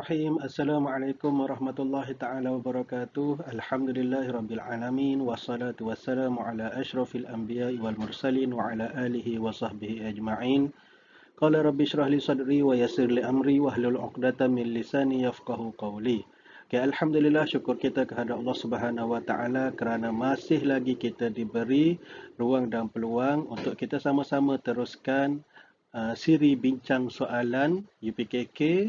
Bismillahirrahmanirrahim. Assalamualaikum warahmatullahi taala wabarakatuh. Alhamdulillahirabbil alamin wassalatu wassalamu ala asyrafil anbiya wal mursalin wa ala alihi wa sahbihi ajma'in. Qala rabbi israh li sadri wa yassir li amri wahlul 'uqdatam min lisani yafqahu qawli. Okay, alhamdulillah syukur kita kehadrat Allah Subhanahu wa taala kerana masih lagi kita diberi ruang dan peluang untuk kita sama-sama teruskan uh, siri bincang soalan UPKK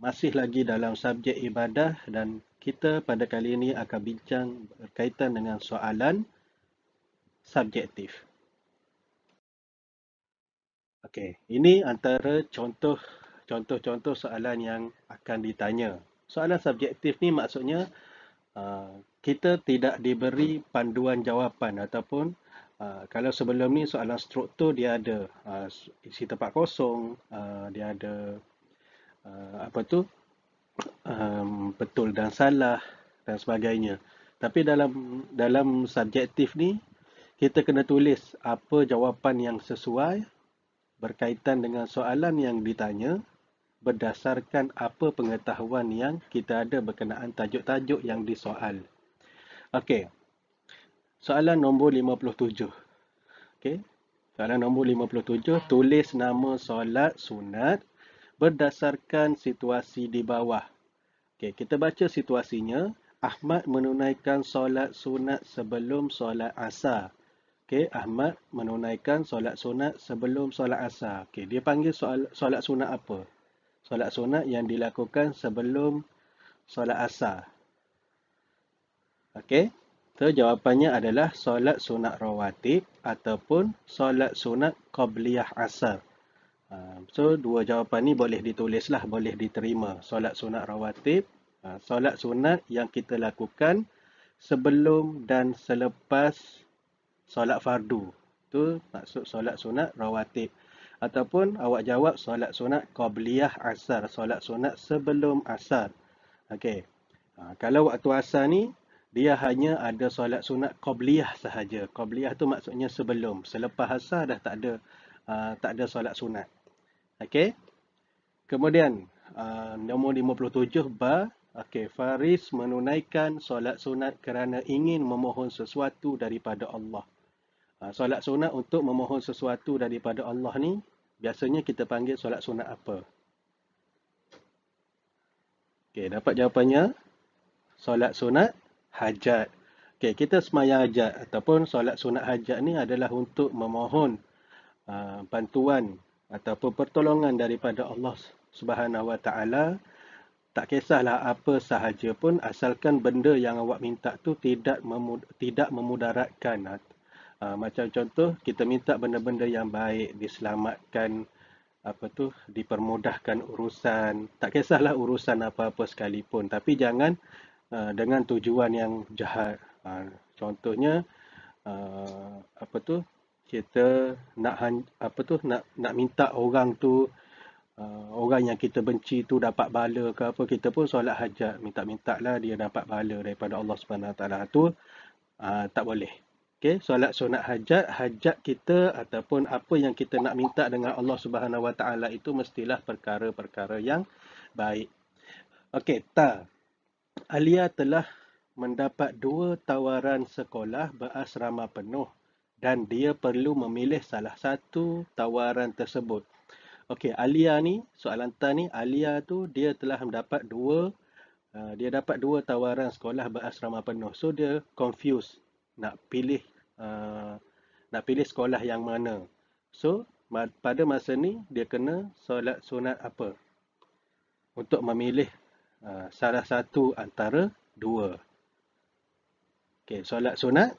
masih lagi dalam subjek ibadah dan kita pada kali ini akan bincang berkaitan dengan soalan subjektif. Okey, ini antara contoh-contoh soalan yang akan ditanya. Soalan subjektif ni maksudnya uh, kita tidak diberi panduan jawapan ataupun uh, kalau sebelum ni soalan struktur dia ada uh, isi tempat kosong, uh, dia ada uh, apa tu um, betul dan salah dan sebagainya. Tapi dalam dalam subjektif ni kita kena tulis apa jawapan yang sesuai berkaitan dengan soalan yang ditanya berdasarkan apa pengetahuan yang kita ada berkenaan tajuk-tajuk yang disoal. Okey. Soalan nombor 57. Okey. Soalan nombor 57 tulis nama solat sunat berdasarkan situasi di bawah. okay kita baca situasinya. Ahmad menunaikan solat sunat sebelum solat asar. Okay, Ahmad menunaikan solat sunat sebelum solat asar. Okay, dia panggil solat sunat apa? Solat sunat yang dilakukan sebelum solat asar. Okay, So, jawapannya adalah solat sunat rawatib ataupun solat sunat qabliyah asar. Ah, so, dua jawapan ni boleh ditulis lah, boleh diterima. Solat sunat rawatib, ah, solat sunat yang kita lakukan sebelum dan selepas solat fardu. Itu maksud solat sunat rawatib. Ataupun awak jawab solat sunat qabliyah asar, solat sunat sebelum asar. Okey. Ah, kalau waktu asar ni, dia hanya ada solat sunat qabliyah sahaja. Qabliyah tu maksudnya sebelum. Selepas asar dah tak ada, uh, tak ada solat sunat. Okey. Kemudian uh, nombor 57 ba okey faris menunaikan solat sunat kerana ingin memohon sesuatu daripada Allah. Uh, solat sunat untuk memohon sesuatu daripada Allah ni biasanya kita panggil solat sunat apa? Okey, dapat jawapannya? Solat sunat hajat. Okey, kita semayang hajat ataupun solat sunat hajat ni adalah untuk memohon uh, bantuan ataupun pertolongan daripada Allah Subhanahu Wa Taala tak kisahlah apa sahaja pun asalkan benda yang awak minta tu tidak memud- tidak memudaratkan uh, macam contoh kita minta benda-benda yang baik diselamatkan apa tu dipermudahkan urusan tak kisahlah urusan apa-apa sekalipun tapi jangan uh, dengan tujuan yang jahat uh, contohnya uh, apa tu kita nak apa tu nak nak minta orang tu uh, orang yang kita benci tu dapat bala ke apa kita pun solat hajat minta-minta lah dia dapat bala daripada Allah Subhanahu taala tu uh, tak boleh okey solat sunat hajat hajat kita ataupun apa yang kita nak minta dengan Allah Subhanahu wa taala itu mestilah perkara-perkara yang baik okey ta Alia telah mendapat dua tawaran sekolah berasrama penuh dan dia perlu memilih salah satu tawaran tersebut. Okey, Alia ni, soalan tan ni, Alia tu dia telah mendapat dua uh, dia dapat dua tawaran sekolah berasrama penuh. So dia confused nak pilih uh, nak pilih sekolah yang mana. So ma- pada masa ni dia kena solat sunat apa? Untuk memilih uh, salah satu antara dua. Okey, solat sunat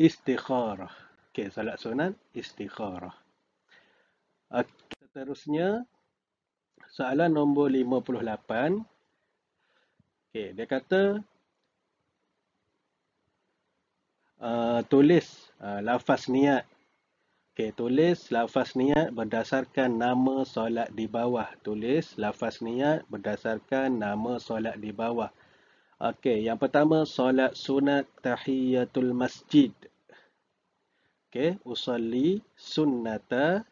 istikharah. Okey, salat sunat istikharah. Okay, seterusnya soalan nombor 58. Okey, dia kata uh, tulis uh, lafaz niat. Okey, tulis lafaz niat berdasarkan nama solat di bawah. Tulis lafaz niat berdasarkan nama solat di bawah. Okey, yang pertama solat sunat tahiyatul masjid. Okey, usalli sunnata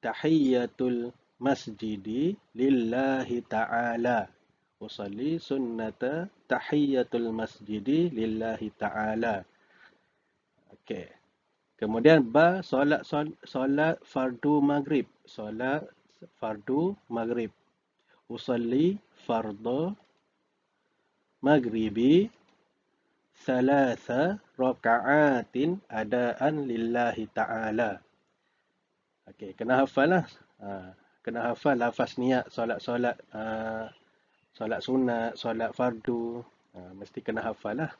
tahiyatul masjidi lillahi ta'ala. Usalli sunnata tahiyatul masjidi lillahi ta'ala. Okey. Kemudian ba solat solat fardu maghrib. Solat fardu maghrib. Usalli fardu maghribi salasa raka'atin ada'an lillahi ta'ala. Okey, kena hafal lah. Ha, kena hafal lafaz niat solat-solat uh, solat sunat, solat fardu. Ha, mesti kena hafal lah.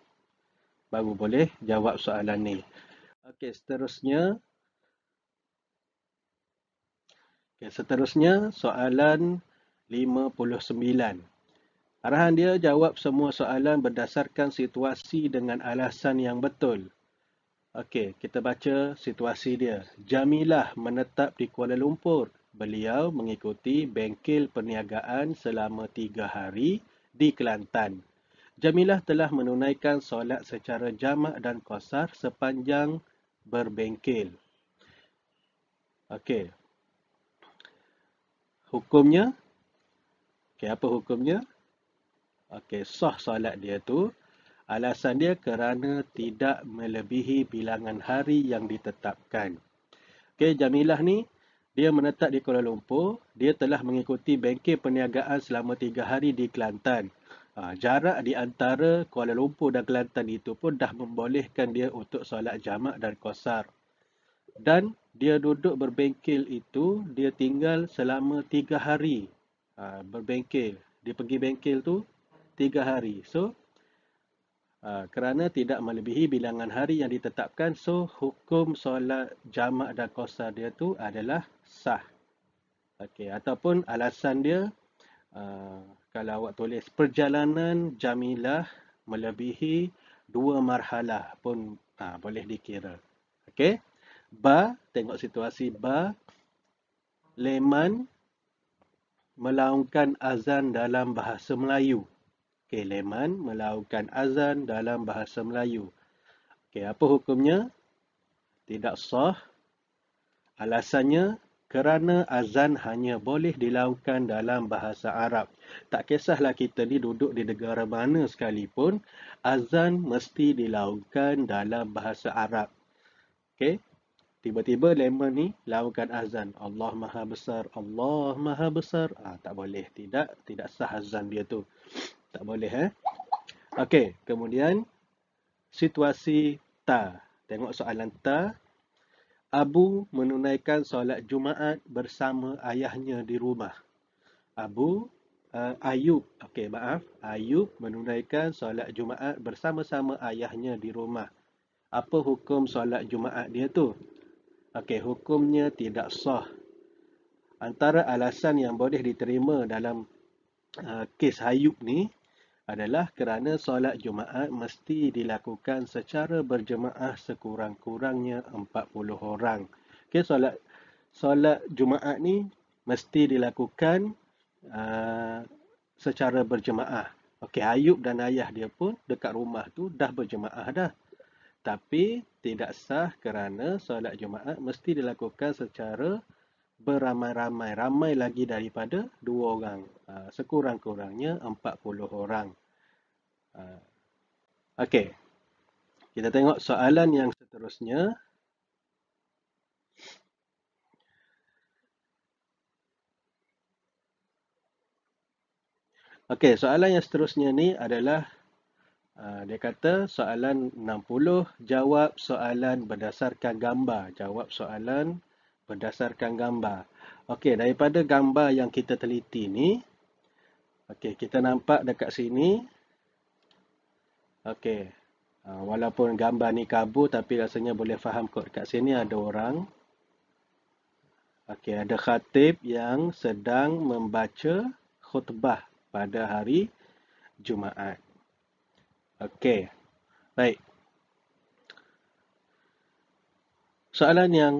Baru boleh jawab soalan ni. Okey, seterusnya. okay seterusnya soalan 59. Arahan dia jawab semua soalan berdasarkan situasi dengan alasan yang betul. Okey, kita baca situasi dia. Jamilah menetap di Kuala Lumpur. Beliau mengikuti bengkel perniagaan selama tiga hari di Kelantan. Jamilah telah menunaikan solat secara jamak dan kosar sepanjang berbengkel. Okey. Hukumnya? Okey, apa hukumnya? Okey, sah solat dia tu. Alasan dia kerana tidak melebihi bilangan hari yang ditetapkan. Okey, Jamilah ni, dia menetap di Kuala Lumpur. Dia telah mengikuti bengkel perniagaan selama tiga hari di Kelantan. Ha, jarak di antara Kuala Lumpur dan Kelantan itu pun dah membolehkan dia untuk solat jamak dan kosar. Dan dia duduk berbengkel itu, dia tinggal selama tiga hari ha, berbengkel. Dia pergi bengkel tu tiga hari. So, uh, kerana tidak melebihi bilangan hari yang ditetapkan, so hukum solat jamak dan qasar dia tu adalah sah. Okey, ataupun alasan dia, uh, kalau awak tulis perjalanan jamilah melebihi dua marhalah pun uh, boleh dikira. Okey, ba, tengok situasi ba, leman, melaungkan azan dalam bahasa Melayu keleman melakukan azan dalam bahasa Melayu. Okey, apa hukumnya? Tidak sah. Alasannya kerana azan hanya boleh dilakukan dalam bahasa Arab. Tak kisahlah kita ni duduk di negara mana sekalipun, azan mesti dilakukan dalam bahasa Arab. Okey. Tiba-tiba lemon ni lakukan azan. Allah Maha Besar, Allah Maha Besar. Ah tak boleh, tidak tidak sah azan dia tu. Tak boleh eh. Okey, kemudian situasi ta. Tengok soalan ta. Abu menunaikan solat Jumaat bersama ayahnya di rumah. Abu uh, Ayub, okey maaf, Ayub menunaikan solat Jumaat bersama-sama ayahnya di rumah. Apa hukum solat Jumaat dia tu? Okey, hukumnya tidak sah. Antara alasan yang boleh diterima dalam uh, kes Ayub ni adalah kerana solat Jumaat mesti dilakukan secara berjemaah sekurang-kurangnya 40 orang. Okey, solat solat Jumaat ni mesti dilakukan uh, secara berjemaah. Okey, Ayub dan ayah dia pun dekat rumah tu dah berjemaah dah. Tapi tidak sah kerana solat Jumaat mesti dilakukan secara beramai-ramai. Ramai lagi daripada dua orang. Ah, sekurang-kurangnya empat puluh orang. Uh, Okey. Kita tengok soalan yang seterusnya. Okey, soalan yang seterusnya ni adalah uh, dia kata soalan 60 jawab soalan berdasarkan gambar. Jawab soalan berdasarkan gambar. Okey, daripada gambar yang kita teliti ni, okey, kita nampak dekat sini. Okey. Ha, walaupun gambar ni kabur tapi rasanya boleh faham kot dekat sini ada orang. Okey, ada khatib yang sedang membaca khutbah pada hari Jumaat. Okey. Baik. Soalan yang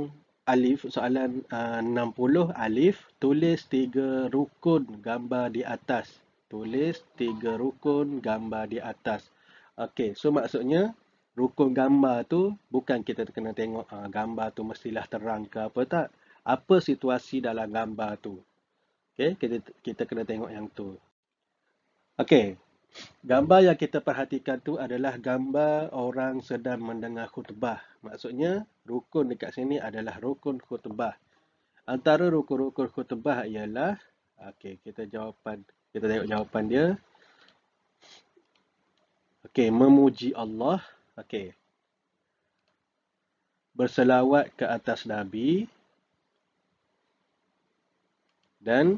alif soalan uh, 60 alif tulis tiga rukun gambar di atas tulis tiga rukun gambar di atas okey so maksudnya rukun gambar tu bukan kita kena tengok uh, gambar tu mestilah terang ke apa tak apa situasi dalam gambar tu okey kita kita kena tengok yang tu okey gambar yang kita perhatikan tu adalah gambar orang sedang mendengar khutbah maksudnya rukun dekat sini adalah rukun khutbah. Antara rukun-rukun khutbah ialah okey kita jawapan kita tengok jawapan dia. Okey memuji Allah, okey. Berselawat ke atas nabi dan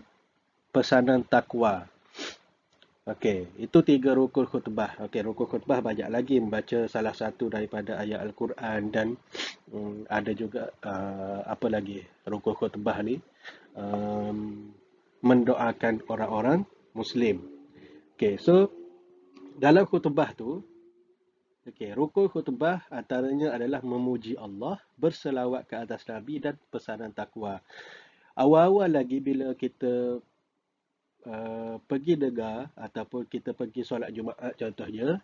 pesanan takwa. Okey, itu tiga rukun khutbah. Okey, rukun khutbah banyak lagi membaca salah satu daripada ayat Al-Quran dan um, ada juga uh, apa lagi rukun khutbah ni um, mendoakan orang-orang Muslim. Okey, so dalam khutbah tu, okey, rukun khutbah antaranya adalah memuji Allah, berselawat ke atas Nabi dan pesanan takwa. Awal-awal lagi bila kita Uh, pergi dengar ataupun kita pergi solat Jumaat contohnya.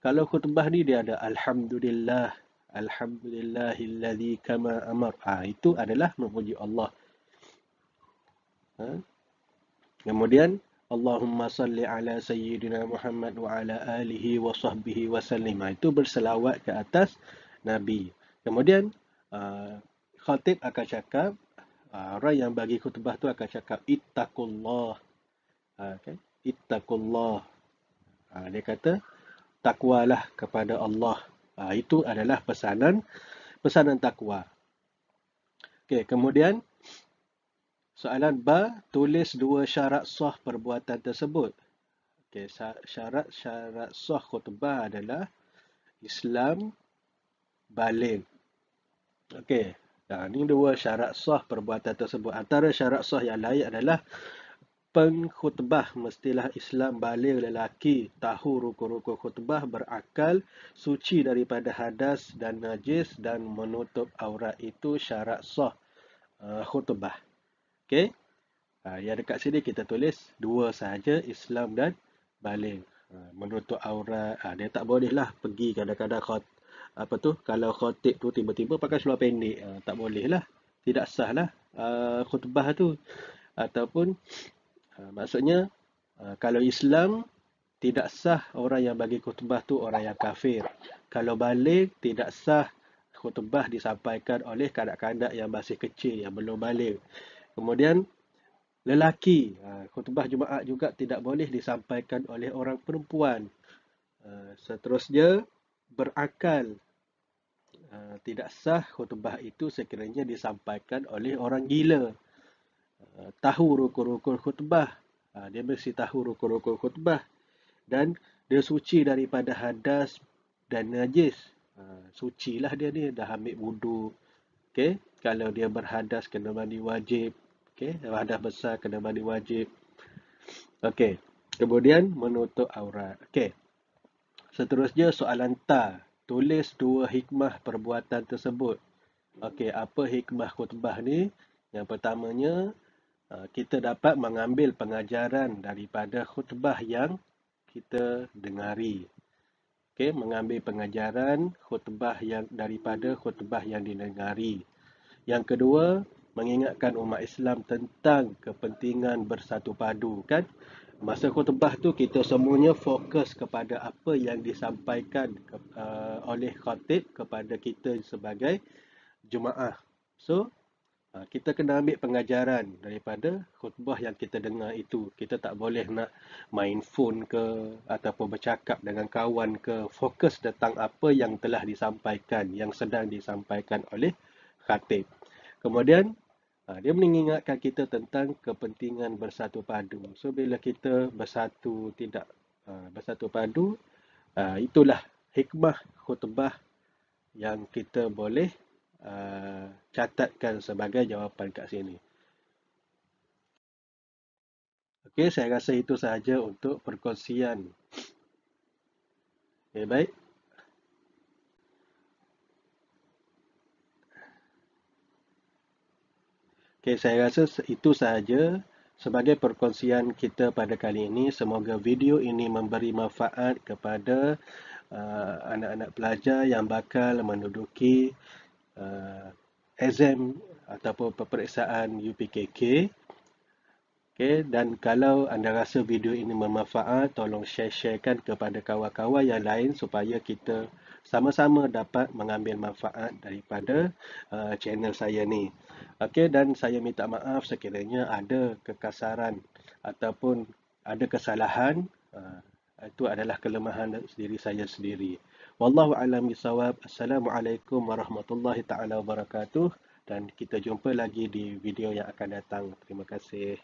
Kalau khutbah ni dia ada Alhamdulillah. Alhamdulillahilladzi kama amar. Ha, itu adalah memuji Allah. Ha? Kemudian Allahumma salli ala sayyidina Muhammad wa ala alihi wa sahbihi wa sallim. Ha, itu berselawat ke atas Nabi. Kemudian uh, khatib akan cakap uh, orang yang bagi khutbah tu akan cakap ittaqullah kan? Ittaqullah. Ha, dia kata takwalah kepada Allah. Ha, itu adalah pesanan pesanan takwa. Okay, kemudian soalan ba tulis dua syarat sah perbuatan tersebut. Okay, syarat-syarat sah khutbah adalah Islam balik. Okay, dan ini dua syarat sah perbuatan tersebut. Antara syarat sah yang lain adalah pengkhutbah mestilah Islam balik lelaki tahu rukun-rukun khutbah berakal suci daripada hadas dan najis dan menutup aurat itu syarat sah uh, khutbah. Okey. Uh, ah, yang dekat sini kita tulis dua sahaja Islam dan balik. Uh, menutup aurat uh, dia tak boleh lah pergi kadang-kadang khot, apa tu kalau khatib tu tiba-tiba pakai seluar pendek uh, tak boleh lah tidak sah lah uh, khutbah tu ataupun Ah, maksudnya ah, kalau Islam tidak sah orang yang bagi khutbah tu orang yang kafir. Kalau balik tidak sah khutbah disampaikan oleh kanak-kanak yang masih kecil yang belum balik. Kemudian lelaki ah, khutbah Jumaat juga tidak boleh disampaikan oleh orang perempuan. Seterusnya berakal tidak sah khutbah itu sekiranya disampaikan oleh orang gila. Uh, tahu rukun-rukun khutbah. Uh, dia mesti tahu rukun-rukun khutbah. Dan dia suci daripada hadas dan najis. Uh, suci lah dia ni. Dah ambil wudhu. Okay? Kalau dia berhadas, kena mandi wajib. Okay? Hadas besar, kena mandi wajib. Okay. Kemudian, menutup aurat. Okay. Seterusnya, soalan ta. Tulis dua hikmah perbuatan tersebut. Okay, apa hikmah khutbah ni? Yang pertamanya, Ah, kita dapat mengambil pengajaran daripada khutbah yang kita dengari. Okey, mengambil pengajaran khutbah yang daripada khutbah yang didengari. Yang kedua, mengingatkan umat Islam tentang kepentingan bersatu padu kan? Masa khutbah tu kita semuanya fokus kepada apa yang disampaikan uh, oleh khatib kepada kita sebagai jemaah. So, Ha, kita kena ambil pengajaran daripada khutbah yang kita dengar itu. Kita tak boleh nak main phone ke ataupun bercakap dengan kawan ke fokus tentang apa yang telah disampaikan, yang sedang disampaikan oleh khatib. Kemudian, ha, dia mengingatkan kita tentang kepentingan bersatu padu. So, bila kita bersatu tidak ha, bersatu padu, itulah hikmah khutbah yang kita boleh Uh, catatkan sebagai jawapan kat sini. Okey, saya rasa itu sahaja untuk perkongsian. Okey, baik. Okey, saya rasa itu sahaja sebagai perkongsian kita pada kali ini. Semoga video ini memberi manfaat kepada uh, anak-anak uh, pelajar yang bakal menduduki uh, exam ataupun peperiksaan UPKK. Okay, dan kalau anda rasa video ini bermanfaat, tolong share-sharekan kepada kawan-kawan yang lain supaya kita sama-sama dapat mengambil manfaat daripada uh, channel saya ni. Okay dan saya minta maaf sekiranya ada kekasaran ataupun ada kesalahan. Uh, itu adalah kelemahan diri saya sendiri. Wallahu alam bisawab. Assalamualaikum warahmatullahi taala wabarakatuh dan kita jumpa lagi di video yang akan datang. Terima kasih.